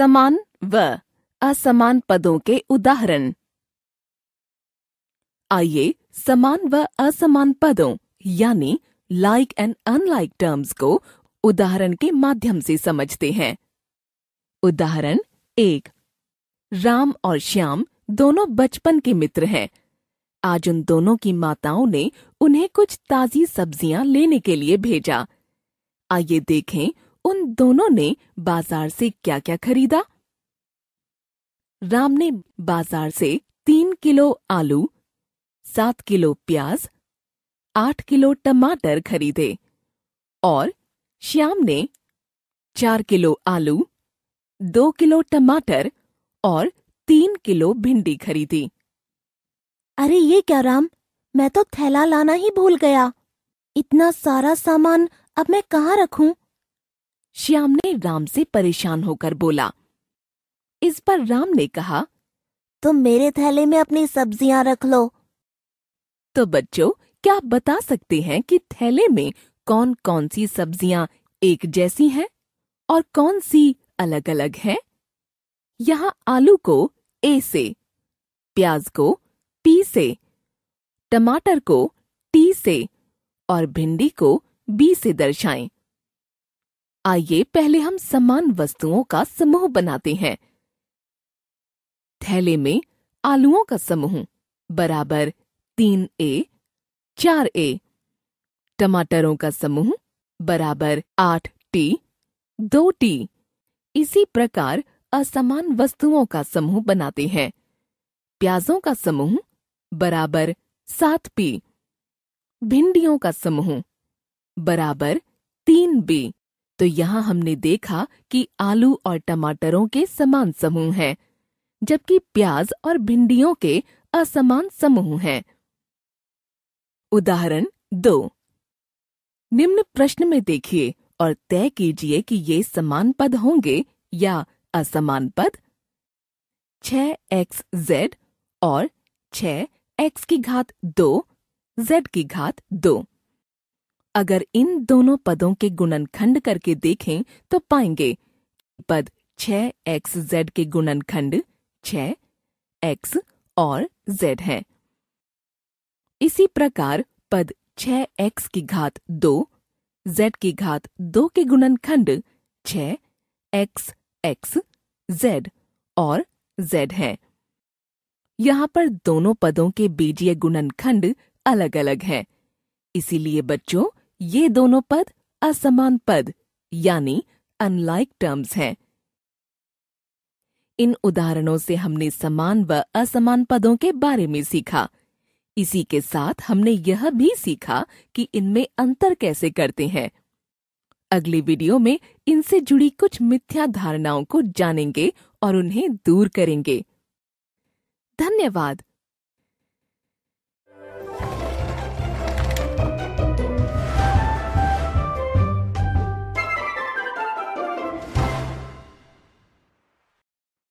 समान व असमान पदों के उदाहरण आइए समान व असमान पदों यानी लाइक एंड अनलाइक टर्म्स को उदाहरण के माध्यम से समझते हैं उदाहरण एक राम और श्याम दोनों बचपन के मित्र हैं आज उन दोनों की माताओं ने उन्हें कुछ ताजी सब्जियां लेने के लिए भेजा आइए देखें उन दोनों ने बाजार से क्या क्या खरीदा राम ने बाजार से तीन किलो आलू सात किलो प्याज आठ किलो टमाटर खरीदे और श्याम ने चार किलो आलू दो किलो टमाटर और तीन किलो भिंडी खरीदी अरे ये क्या राम मैं तो थैला लाना ही भूल गया इतना सारा सामान अब मैं कहाँ रखूं? श्याम ने राम से परेशान होकर बोला इस पर राम ने कहा तुम मेरे थैले में अपनी सब्जियां रख लो तो बच्चों क्या आप बता सकते हैं कि थैले में कौन कौन सी सब्जियां एक जैसी हैं और कौन सी अलग अलग हैं? यहाँ आलू को ए से प्याज को पी से टमाटर को टी से और भिंडी को बी से दर्शाएं। आइए पहले हम समान वस्तुओं का समूह बनाते हैं थैले में आलुओं का समूह बराबर तीन ए चार ए टमाटरों का समूह बराबर आठ टी दो टी इसी प्रकार असमान वस्तुओं का समूह बनाते हैं प्याजों का समूह बराबर सात पी भिंडियों का समूह बराबर तीन बी तो यहाँ हमने देखा कि आलू और टमाटरों के समान समूह हैं, जबकि प्याज और भिंडियों के असमान समूह हैं। उदाहरण दो निम्न प्रश्न में देखिए और तय कीजिए कि ये समान पद होंगे या असमान पद छ एक्स जेड और छ एक्स की घात दो जेड की घात दो अगर इन दोनों पदों के गुणनखंड करके देखें तो पाएंगे पद छह एक्स जेड के गुणनखंड छह एक्स और जेड है इसी प्रकार पद छह एक्स की घात दो जेड की घात दो के गुणनखंड छ एक्स एक्स जेड और जेड है यहाँ पर दोनों पदों के बीजीय गुणनखंड अलग अलग हैं। इसीलिए बच्चों ये दोनों पद असमान पद यानी अनलाइक टर्म्स हैं इन उदाहरणों से हमने समान व असमान पदों के बारे में सीखा इसी के साथ हमने यह भी सीखा कि इनमें अंतर कैसे करते हैं अगले वीडियो में इनसे जुड़ी कुछ मिथ्या धारणाओं को जानेंगे और उन्हें दूर करेंगे धन्यवाद